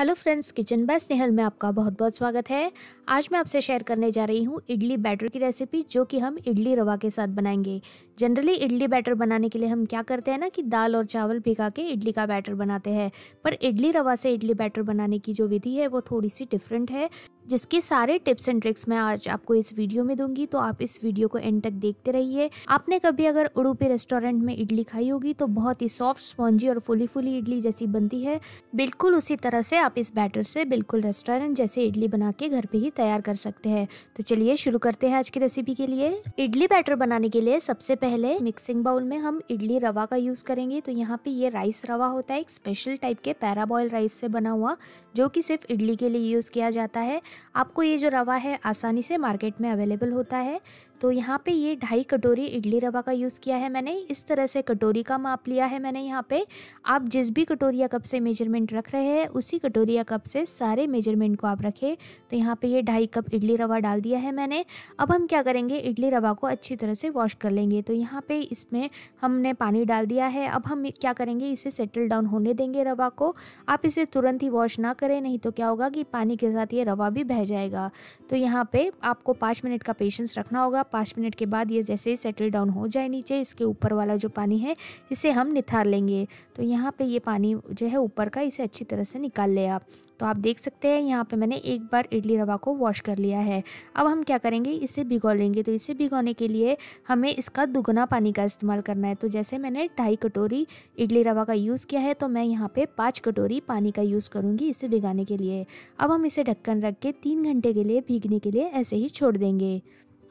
hello friends kitchen by Snehal में आपका बहुत बहुत स्वागत है आज मैं आपसे शेयर करने जा रही हूँ इडली बैटर की रेसिपी जो कि हम इडली रवा के साथ बनाएंगे जनरली इडली बैटर बनाने के लिए हम क्या करते हैं ना कि दाल और चावल भिगा के इडली का बैटर बनाते हैं पर इडली रवा से इडली बैटर बनाने की जो विधि है वो थोड़ी सी डिफरेंट है जिसके सारे टिप्स एंड ट्रिक्स मैं आज आपको इस वीडियो में दूंगी तो आप इस वीडियो को एंड तक देखते रहिए आपने कभी अगर उड़ूपी रेस्टोरेंट में इडली खाई होगी तो बहुत ही सॉफ्ट स्पॉन्जी और फुली फुली इडली जैसी बनती है बिल्कुल उसी तरह से आप इस बैटर से बिल्कुल रेस्टोरेंट जैसे इडली बना के घर पे ही तैयार कर सकते हैं तो चलिए शुरू करते हैं आज की रेसिपी के लिए इडली बैटर बनाने के लिए सबसे पहले मिक्सिंग बाउल में हम इडली रवा का यूज़ करेंगे तो यहाँ पे ये राइस रवा होता है एक स्पेशल टाइप के पैराबॉयल राइस से बना हुआ जो कि सिर्फ इडली के लिए यूज़ किया जाता है आपको ये जो रवा है आसानी से मार्केट में अवेलेबल होता है तो यहाँ पे ये ढाई कटोरी इडली रवा का यूज़ किया है मैंने इस तरह से कटोरी का माप लिया है मैंने यहाँ पे आप जिस भी कटोरी या कप से मेजरमेंट रख रहे हैं उसी कटोरी या कप से सारे मेजरमेंट को आप रखें तो यहाँ पे ये ढाई कप इडली रवा डाल दिया है मैंने अब हम क्या करेंगे इडली रवा को अच्छी तरह से वॉश कर लेंगे तो यहाँ पर इसमें हमने पानी डाल दिया है अब हम क्या करेंगे इसे सेटल डाउन होने देंगे रवा को आप इसे तुरंत ही वॉश ना करें नहीं तो क्या होगा कि पानी के साथ ये रवा भी बह जाएगा तो यहाँ पे आपको पाँच मिनट का पेशेंस रखना होगा पाँच मिनट के बाद ये जैसे ही सेटल डाउन हो जाए नीचे इसके ऊपर वाला जो पानी है इसे हम निथार लेंगे तो यहाँ पे ये पानी जो है ऊपर का इसे अच्छी तरह से निकाल लें आप तो आप देख सकते हैं यहाँ पे मैंने एक बार इडली रवा को वॉश कर लिया है अब हम क्या करेंगे इसे भिगो लेंगे तो इसे भिगोने के लिए हमें इसका दुगना पानी का इस्तेमाल करना है तो जैसे मैंने ढाई कटोरी इडली रवा का यूज़ किया है तो मैं यहाँ पर पाँच कटोरी पानी का यूज़ करूँगी इसे भिगाने के लिए अब हम इसे ढक्कन रख के तीन घंटे के लिए भीगने के लिए ऐसे ही छोड़ देंगे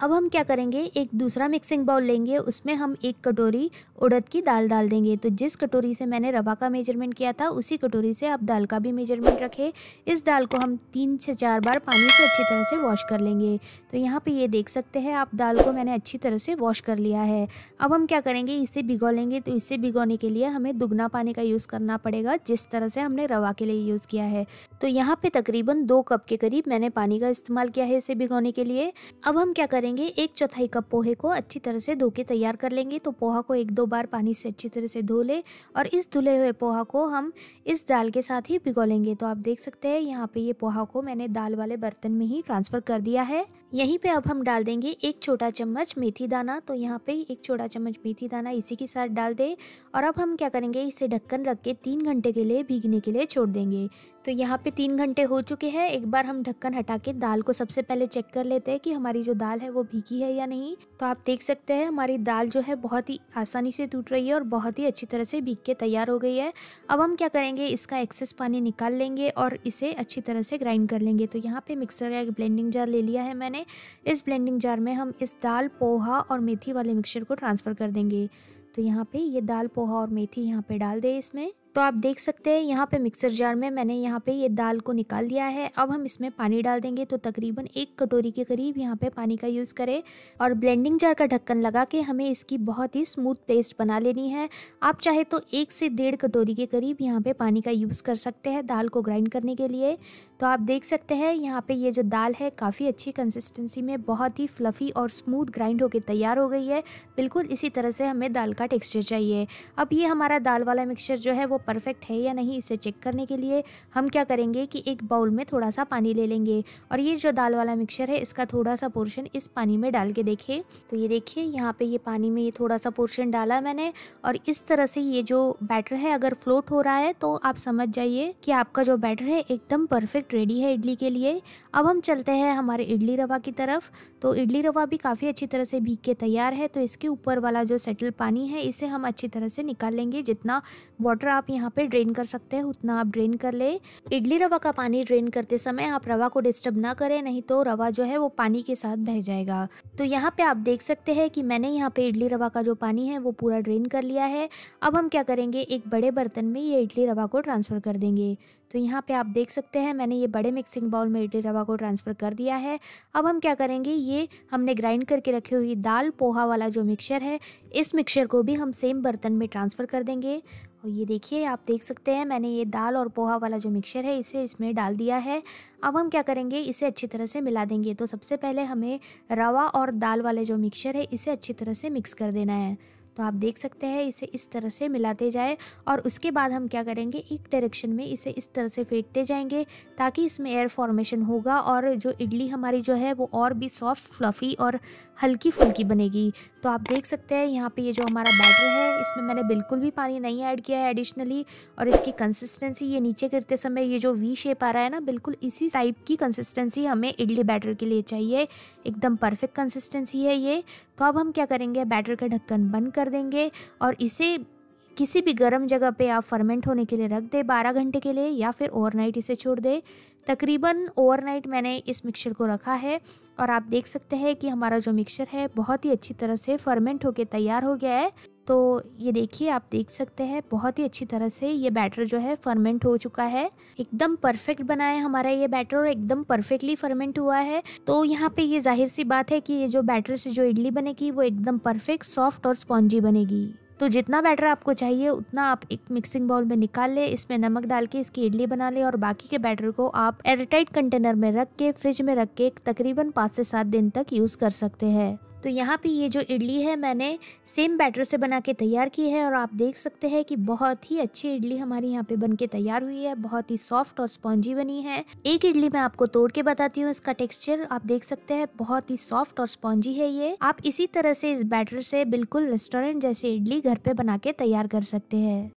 अब हम क्या करेंगे एक दूसरा मिक्सिंग बाउल लेंगे उसमें हम एक कटोरी उड़द की दाल डाल देंगे तो जिस कटोरी से मैंने रवा का मेजरमेंट किया था उसी कटोरी से आप दाल का भी मेजरमेंट रखें इस दाल को हम तीन से चार बार पानी से अच्छी तरह से वॉश कर लेंगे तो यहाँ पे ये देख सकते हैं आप दाल को मैंने अच्छी तरह से वॉश कर लिया है अब हम क्या करेंगे इसे भिगो लेंगे तो इसे भिगोने के लिए हमें दुगना पानी का यूज़ करना पड़ेगा जिस तरह से हमने रवा के लिए यूज़ किया है तो यहाँ पर तकरीबन दो कप के करीब मैंने पानी का इस्तेमाल किया है इसे भिगोने के लिए अब हम क्या करेंगे करेंगे एक चौथाई कप पोहे को अच्छी तरह से धो के तैयार कर लेंगे तो पोहा को एक दो बार पानी से अच्छी तरह से धो ले और इस धुले हुए पोहा को हम इस दाल के साथ ही भिगो लेंगे तो आप देख सकते हैं यहाँ पे ये पोहा को मैंने दाल वाले बर्तन में ही ट्रांसफ़र कर दिया है यहीं पे अब हम डाल देंगे एक छोटा चम्मच मेथी दाना तो यहाँ पे एक छोटा चम्मच मेथी दाना इसी के साथ डाल दें और अब हम क्या करेंगे इसे ढक्कन रख के तीन घंटे के लिए भीगने के लिए छोड़ देंगे तो यहाँ पे तीन घंटे हो चुके हैं एक बार हम ढक्कन हटा के दाल को सबसे पहले चेक कर लेते हैं कि हमारी जो दाल है वो भीगी है या नहीं तो आप देख सकते हैं हमारी दाल जो है बहुत ही आसानी से टूट रही है और बहुत ही अच्छी तरह से भीग के तैयार हो गई है अब हम क्या करेंगे इसका एक्सेस पानी निकाल लेंगे और इसे अच्छी तरह से ग्राइंड कर लेंगे तो यहाँ पे मिक्सर का एक ब्लेंडिंग जार ले लिया है मैंने में इस ब्लेंडिंग जार में हम इस दाल पोहा और मेथी वाले मिक्सचर को ट्रांसफ़र कर देंगे तो यहाँ पे ये दाल पोहा और मेथी यहाँ पे डाल दें इसमें तो आप देख सकते हैं यहाँ पे मिक्सर जार में मैंने यहाँ पे ये दाल को निकाल लिया है अब हम इसमें पानी डाल देंगे तो तकरीबन एक कटोरी के करीब यहाँ पे पानी का यूज़ करें और ब्लेंडिंग जार का ढक्कन लगा के हमें इसकी बहुत ही स्मूथ पेस्ट बना लेनी है आप चाहे तो एक से डेढ़ कटोरी के करीब यहाँ पर पानी का यूज़ कर सकते हैं दाल को ग्राइंड करने के लिए तो आप देख सकते हैं यहाँ पर ये जो दाल है काफ़ी अच्छी कंसिस्टेंसी में बहुत ही फ्लफ़ी और स्मूथ ग्राइंड होकर तैयार हो गई है बिल्कुल इसी तरह से हमें दाल का टेक्स्चर चाहिए अब ये हमारा दाल वाला मिक्सचर जो है वो परफेक्ट है या नहीं इसे चेक करने के लिए हम क्या करेंगे कि एक बाउल में थोड़ा सा पानी ले लेंगे और ये जो दाल वाला मिक्सर है इसका थोड़ा सा पोर्शन इस पानी में डाल के देखें तो ये देखिए यहाँ पे ये पानी में ये थोड़ा सा पोर्शन डाला मैंने और इस तरह से ये जो बैटर है अगर फ्लोट हो रहा है तो आप समझ जाइए कि आपका जो बैटर है एकदम परफेक्ट रेडी है इडली के लिए अब हम चलते हैं हमारे इडली रवा की तरफ तो इडली रवा भी काफ़ी अच्छी तरह से भीग के तैयार है तो इसके ऊपर वाला जो सेटल पानी है इसे हम अच्छी तरह से निकाल लेंगे जितना वाटर आप यहाँ पे ड्रेन कर सकते हैं उतना आप ड्रेन कर ले इडली रवा का पानी ड्रेन करते समय आप रवा को डिस्टर्ब ना करें नहीं तो रवा जो है वो पानी के साथ बह जाएगा तो यहाँ पे आप देख सकते हैं कि मैंने यहाँ पे इडली रवा का जो पानी है वो पूरा ड्रेन कर लिया है अब हम क्या करेंगे एक बड़े बर्तन में ये इडली रवा को ट्रांसफ़र कर देंगे तो यहाँ पे आप देख सकते हैं मैंने ये बड़े मिक्सिंग बाउल में इडली रवा को ट्रांसफ़र कर दिया है अब हम क्या करेंगे ये हमने ग्राइंड करके रखी हुई दाल पोहा वाला जो मिक्सर है इस मिक्सर को भी हम सेम बर्तन में ट्रांसफ़र कर देंगे और ये देखिए आप देख सकते हैं मैंने ये दाल और पोहा वाला जो मिक्सर है इसे इसमें डाल दिया है अब हम क्या करेंगे इसे अच्छी तरह से मिला देंगे तो सबसे पहले हमें रवा और दाल वाले जो मिक्सर है इसे अच्छी तरह से मिक्स कर देना है तो आप देख सकते हैं इसे इस तरह से मिलाते जाए और उसके बाद हम क्या करेंगे एक डायरेक्शन में इसे इस तरह से फेंटते जाएंगे ताकि इसमें एयर फॉर्मेशन होगा और जो इडली हमारी जो है वो और भी सॉफ्ट फ्लफ़ी और हल्की फुल्की बनेगी तो आप देख सकते हैं यहाँ पे ये जो हमारा बैटर है इसमें मैंने बिल्कुल भी पानी नहीं ऐड किया है एडिशनली और इसकी कंसिस्टेंसी ये नीचे गिरते समय ये जो वी शेप आ रहा है ना बिल्कुल इसी टाइप की कंसिस्टेंसी हमें इडली बैटर के लिए चाहिए एकदम परफेक्ट कंसिस्टेंसी है ये तो अब हम क्या करेंगे बैटर का ढक्कन बंद कर देंगे और इसे किसी भी गर्म जगह पे आप फर्मेंट होने के लिए रख दे 12 घंटे के लिए या फिर ओवरनाइट इसे छोड़ दे तकरीबन ओवरनाइट मैंने इस मिक्सचर को रखा है और आप देख सकते हैं कि हमारा जो मिक्सचर है बहुत ही अच्छी तरह से फर्मेंट होकर तैयार हो गया है तो ये देखिए आप देख सकते हैं बहुत ही अच्छी तरह से ये बैटर जो है फर्मेंट हो चुका है एकदम परफेक्ट बना है हमारा ये बैटर और एकदम परफेक्टली फर्मेंट हुआ है तो यहाँ पे ये जाहिर सी बात है कि ये जो बैटर से जो इडली बनेगी वो एकदम परफेक्ट सॉफ्ट और स्पॉन्जी बनेगी तो जितना बैटर आपको चाहिए उतना आप एक मिक्सिंग बाउल में निकाल लें इसमें नमक डाल के इसकी इडली बना ले और बाकी के बैटर को आप एयरटाइट कंटेनर में रख के फ्रिज में रख के तकरीबन पाँच से सात दिन तक यूज़ कर सकते हैं तो यहाँ पे ये जो इडली है मैंने सेम बैटर से बना के तैयार की है और आप देख सकते हैं कि बहुत ही अच्छी इडली हमारी यहाँ पे बन के तैयार हुई है बहुत ही सॉफ्ट और स्पॉन्जी बनी है एक इडली मैं आपको तोड़ के बताती हूँ इसका टेक्सचर आप देख सकते हैं बहुत ही सॉफ्ट और स्पॉन्जी है ये आप इसी तरह से इस बैटर से बिल्कुल रेस्टोरेंट जैसे इडली घर पे बना के तैयार कर सकते हैं